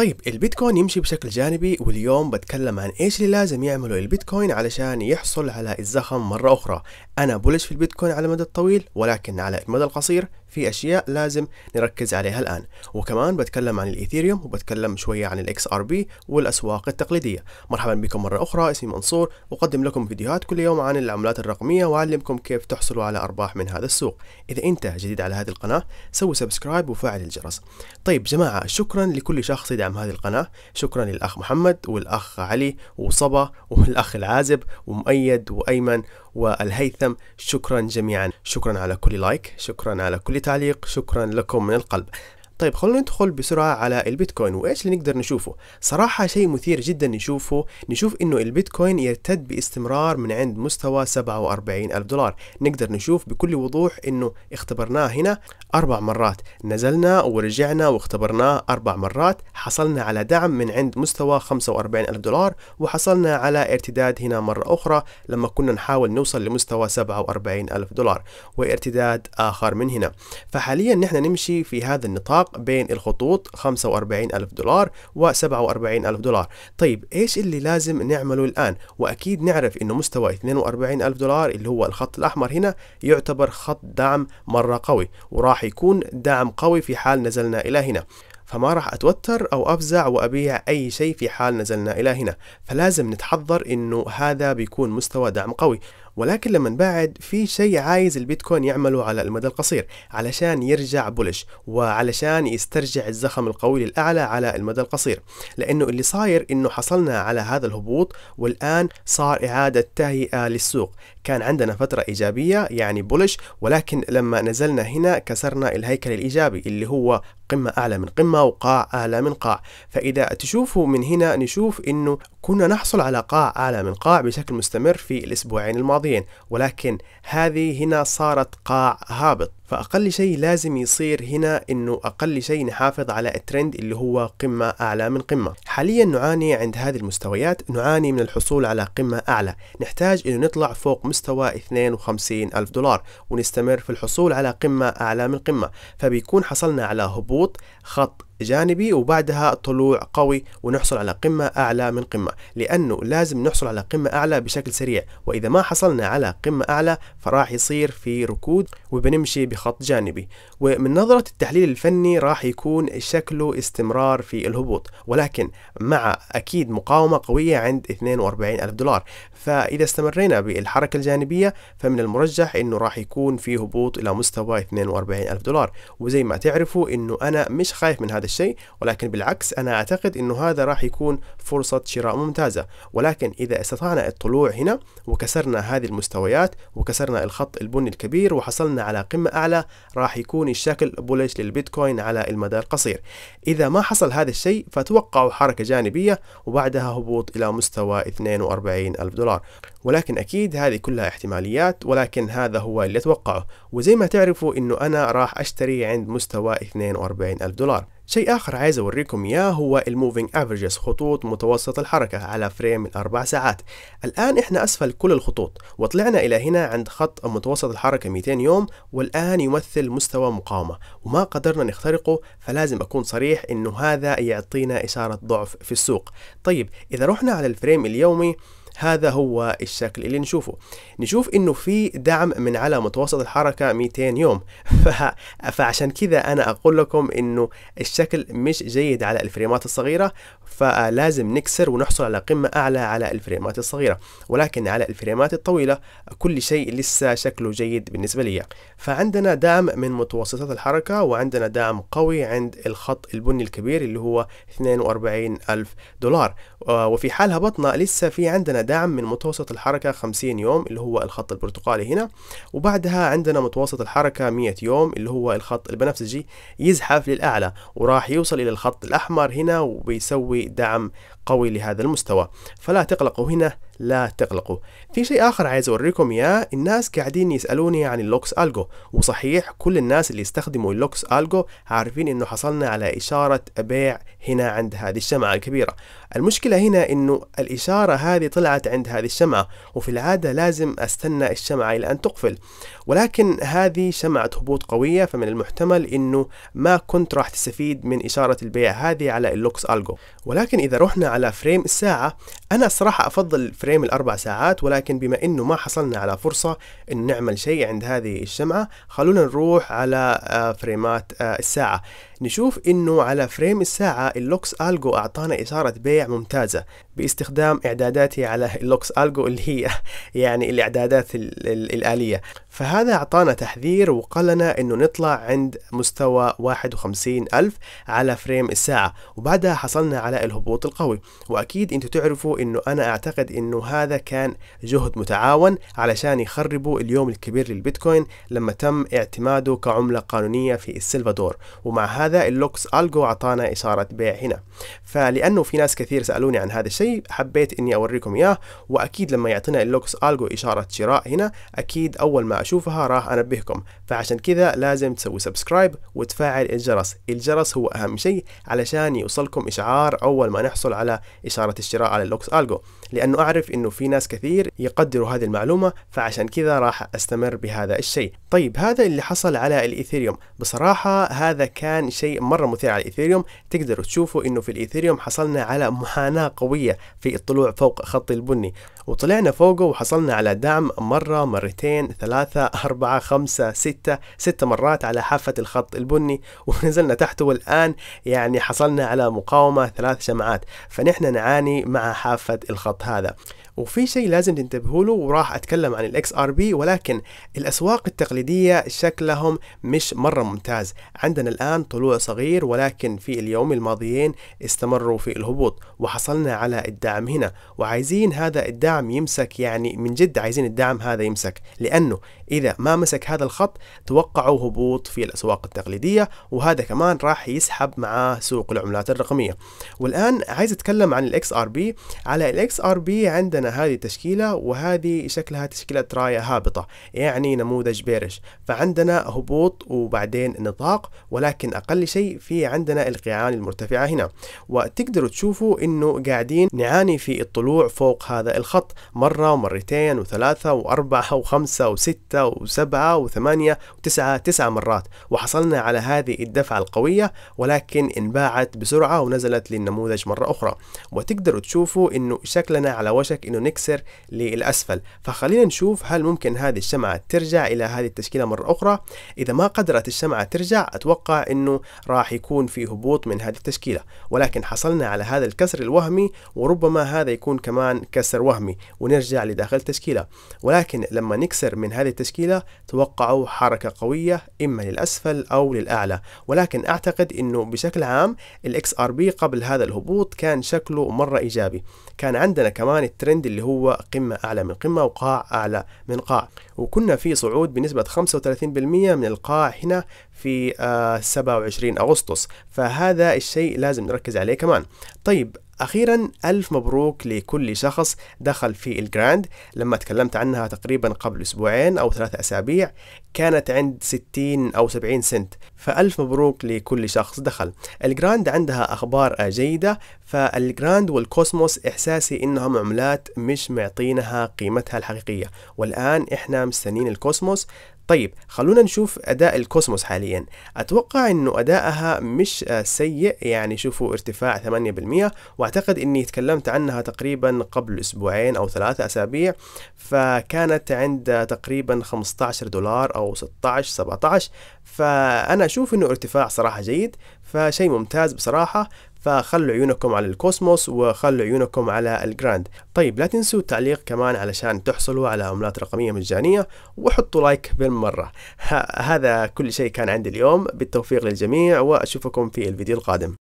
طيب البيتكوين يمشي بشكل جانبي واليوم بتكلم عن ايش اللي لازم يعمله البيتكوين علشان يحصل على الزخم مرة اخرى انا بولش في البيتكوين على المدى الطويل ولكن على المدى القصير في اشياء لازم نركز عليها الان وكمان بتكلم عن الايثيريوم وبتكلم شويه عن الاكس ار بي والاسواق التقليديه مرحبا بكم مره اخرى اسمي منصور اقدم لكم فيديوهات كل يوم عن العملات الرقميه واعلمكم كيف تحصلوا على ارباح من هذا السوق اذا انت جديد على هذه القناه سوي سبسكرايب وفعل الجرس طيب جماعه شكرا لكل شخص يدعم هذه القناه شكرا للاخ محمد والاخ علي وصبا والاخ العازب ومؤيد وايمن والهيثم شكرا جميعا شكرا على كل لايك شكرا على كل لتعليق شكرا لكم من القلب طيب خلونا ندخل بسرعة على البيتكوين وإيش اللي نقدر نشوفه صراحة شيء مثير جدا نشوفه نشوف إنه البيتكوين يرتد باستمرار من عند مستوى 47 ألف دولار نقدر نشوف بكل وضوح إنه اختبرناه هنا أربع مرات نزلنا ورجعنا واختبرناه أربع مرات حصلنا على دعم من عند مستوى 45 ألف دولار وحصلنا على ارتداد هنا مرة أخرى لما كنا نحاول نوصل لمستوى 47 ألف دولار وارتداد آخر من هنا فحاليا نحن نمشي في هذا النطاق الفرق بين الخطوط 45 ألف دولار و 47 ألف دولار طيب ايش اللي لازم نعمله الان واكيد نعرف انه مستوى 42 ألف دولار اللي هو الخط الاحمر هنا يعتبر خط دعم مره قوي وراح يكون دعم قوي في حال نزلنا الى هنا فما راح أتوتر أو أفزع وأبيع أي شيء في حال نزلنا إلى هنا فلازم نتحضر إنه هذا بيكون مستوى دعم قوي ولكن لما بعد في شيء عايز البيتكوين يعمله على المدى القصير علشان يرجع بولش وعلشان يسترجع الزخم القوي للأعلى على المدى القصير لأنه اللي صاير إنه حصلنا على هذا الهبوط والآن صار إعادة تهيئة للسوق كان عندنا فترة إيجابية يعني بولش ولكن لما نزلنا هنا كسرنا الهيكل الإيجابي اللي هو قمة أعلى من قمة وقاع أعلى من قاع فإذا تشوفوا من هنا نشوف إنه كنا نحصل على قاع أعلى من قاع بشكل مستمر في الأسبوعين الماضيين شهرين ولكن هذه هنا صارت قاع هابط فأقل شيء لازم يصير هنا إنه أقل شيء نحافظ على الترند اللي هو قمة أعلى من قمة حاليا نعاني عند هذه المستويات نعاني من الحصول على قمة أعلى نحتاج إنه نطلع فوق مستوى 52 ألف دولار ونستمر في الحصول على قمة أعلى من قمة فبيكون حصلنا على هبوط خط جانبي وبعدها طلوع قوي ونحصل على قمة أعلى من قمة لأنه لازم نحصل على قمة أعلى بشكل سريع وإذا ما حصلنا على قمة أعلى فراح يصير في ركود وبنمشي بخط جانبي ومن نظرة التحليل الفني راح يكون شكله استمرار في الهبوط ولكن مع أكيد مقاومة قوية عند 42 ألف دولار فإذا استمرينا بالحركة الجانبية فمن المرجح أنه راح يكون في هبوط إلى مستوى 42 ألف دولار وزي ما تعرفوا أنه أنا مش خايف من هذا الشيء ولكن بالعكس أنا أعتقد أنه هذا راح يكون فرصة شراء ممتازة ولكن إذا استطعنا الطلوع هنا وكسرنا هذه المستويات وكسرنا الخط البني الكبير وحصلنا على قمة أعلى راح يكون الشكل بوليش للبيتكوين على المدى القصير إذا ما حصل هذا الشيء فتوقعوا حركة جانبية وبعدها هبوط إلى مستوى 42 ألف دولار ولكن أكيد هذه كلها احتماليات ولكن هذا هو اللي أتوقعه وزي ما تعرفوا أنه أنا راح أشتري عند مستوى 42 ألف دولار شيء آخر عايز أوريكم إياه هو الموفينج افريجز خطوط متوسط الحركة على فريم الأربع ساعات الآن إحنا أسفل كل الخطوط وطلعنا إلى هنا عند خط متوسط الحركة 200 يوم والآن يمثل مستوى مقاومة وما قدرنا نخترقه فلازم أكون صريح إنه هذا يعطينا إشارة ضعف في السوق طيب إذا رحنا على الفريم اليومي هذا هو الشكل اللي نشوفه نشوف انه في دعم من على متوسط الحركه 200 يوم ف... فعشان كذا انا اقول لكم انه الشكل مش جيد على الفريمات الصغيره فلازم نكسر ونحصل على قمه اعلى على الفريمات الصغيره ولكن على الفريمات الطويله كل شيء لسه شكله جيد بالنسبه لي فعندنا دعم من متوسطات الحركه وعندنا دعم قوي عند الخط البني الكبير اللي هو 42000 دولار آه، وفي حال هبطنا لسه في عندنا دعم من متوسط الحركة 50 يوم اللي هو الخط البرتقالي هنا وبعدها عندنا متوسط الحركة 100 يوم اللي هو الخط البنفسجي يزحف للأعلى وراح يوصل إلى الخط الأحمر هنا وبيسوي دعم قوي لهذا المستوى فلا تقلقوا هنا لا تقلقوا في شيء آخر عايز أوريكم إياه الناس قاعدين يسألوني عن اللوكس ألجو وصحيح كل الناس اللي يستخدموا اللوكس ألجو عارفين إنه حصلنا على إشارة بيع هنا عند هذه الشمعة الكبيرة المشكلة هنا إنه الإشارة هذه طلعت عند هذه الشمعة وفي العادة لازم أستنى الشمعة إلى أن تقفل ولكن هذه شمعة هبوط قوية فمن المحتمل إنه ما كنت راح تستفيد من إشارة البيع هذه على اللوكس ألجو ولكن إذا رحنا على فريم الساعة أنا صراحة أفضل فريم الفريم الأربع ساعات ولكن بما أنه ما حصلنا على فرصة أن نعمل شيء عند هذه الشمعة خلونا نروح على آه، فريمات آه، الساعة نشوف انه على فريم الساعة اللوكس الجو اعطانا اشارة بيع ممتازة باستخدام اعداداتي على اللوكس الجو اللي هي يعني الاعدادات الآلية فهذا اعطانا تحذير وقالنا انه نطلع عند مستوى 51 ألف على فريم الساعة وبعدها حصلنا على الهبوط القوي واكيد انتوا تعرفوا انه انا اعتقد انه هذا كان جهد متعاون علشان يخربوا اليوم الكبير للبيتكوين لما تم اعتماده كعملة قانونية في السلفادور ومع هذا هذا اللوكس الجو عطانا اشاره بيع هنا فلانه في ناس كثير سالوني عن هذا الشيء حبيت اني اوريكم اياه واكيد لما يعطينا اللوكس الجو اشاره شراء هنا اكيد اول ما اشوفها راح انبهكم فعشان كذا لازم تسوي سبسكرايب وتفعل الجرس الجرس هو اهم شيء علشان يوصلكم اشعار اول ما نحصل على اشاره الشراء على اللوكس الجو لانه اعرف انه في ناس كثير يقدروا هذه المعلومه فعشان كذا راح استمر بهذا الشيء طيب هذا اللي حصل على الايثيريوم بصراحه هذا كان شيء مره مثير على الايثيريوم تقدروا تشوفوا انه في الايثيريوم حصلنا على محاناه قويه في الطلوع فوق خط البني وطلعنا فوقه وحصلنا على دعم مرة مرتين ثلاثة أربعة خمسة ستة ست مرات على حافة الخط البني ونزلنا تحته والآن يعني حصلنا على مقاومة ثلاث شمعات فنحن نعاني مع حافة الخط هذا وفي شيء لازم تنتبهوا له وراح اتكلم عن الاكس ار بي ولكن الاسواق التقليديه شكلهم مش مره ممتاز عندنا الان طلوع صغير ولكن في اليوم الماضيين استمروا في الهبوط وحصلنا على الدعم هنا وعايزين هذا الدعم يمسك يعني من جد عايزين الدعم هذا يمسك لانه إذا ما مسك هذا الخط توقعوا هبوط في الأسواق التقليدية وهذا كمان راح يسحب معاه سوق العملات الرقمية والآن عايز أتكلم عن الاكس ار بي على الاكس ار بي عندنا هذه التشكيلة وهذه شكلها تشكيلة راية هابطة يعني نموذج بيرش فعندنا هبوط وبعدين نطاق ولكن أقل شيء في عندنا القيعان المرتفعة هنا وتقدروا تشوفوا أنه قاعدين نعاني في الطلوع فوق هذا الخط مرة ومرتين وثلاثة وأربعة وخمسة وستة وسبعة وثمانية وتسعة تسعة مرات وحصلنا على هذه الدفعة القوية ولكن انباعت بسرعة ونزلت للنموذج مرة أخرى وتقدروا تشوفوا إنه شكلنا على وشك إنه نكسر للأسفل فخلينا نشوف هل ممكن هذه الشمعة ترجع إلى هذه التشكيلة مرة أخرى إذا ما قدرت الشمعة ترجع أتوقع إنه راح يكون في هبوط من هذه التشكيلة ولكن حصلنا على هذا الكسر الوهمي وربما هذا يكون كمان كسر وهمي ونرجع لداخل التشكيلة ولكن لما نكسر من هذه التشكيلة التشكيلة توقعوا حركة قوية إما للأسفل أو للأعلى ولكن أعتقد أنه بشكل عام الاكس ار بي قبل هذا الهبوط كان شكله مرة إيجابي كان عندنا كمان الترند اللي هو قمة أعلى من قمة وقاع أعلى من قاع وكنا في صعود بنسبة 35% من القاع هنا في 27 آه، أغسطس فهذا الشيء لازم نركز عليه كمان طيب أخيرا ألف مبروك لكل شخص دخل في الجراند لما تكلمت عنها تقريبا قبل أسبوعين أو ثلاثة أسابيع كانت عند 60 أو 70 سنت فألف مبروك لكل شخص دخل الجراند عندها أخبار جيدة فالجراند والكوسموس إحساسي إنهم عملات مش معطينها قيمتها الحقيقية والآن إحنا مستنين الكوسموس طيب خلونا نشوف أداء الكوسموس حاليا أتوقع أنه أداءها مش آه، سيء يعني شوفوا ارتفاع 8% وأعتقد أني تكلمت عنها تقريبا قبل أسبوعين أو ثلاثة أسابيع فكانت عند تقريبا 15 دولار أو 16 17 فأنا أشوف أنه ارتفاع صراحة جيد فشيء ممتاز بصراحة فخلوا عيونكم على الكوسموس وخلوا عيونكم على الجراند طيب لا تنسوا التعليق كمان علشان تحصلوا على عملات رقمية مجانية وحطوا لايك بالمرة هذا كل شيء كان عندي اليوم بالتوفيق للجميع وأشوفكم في الفيديو القادم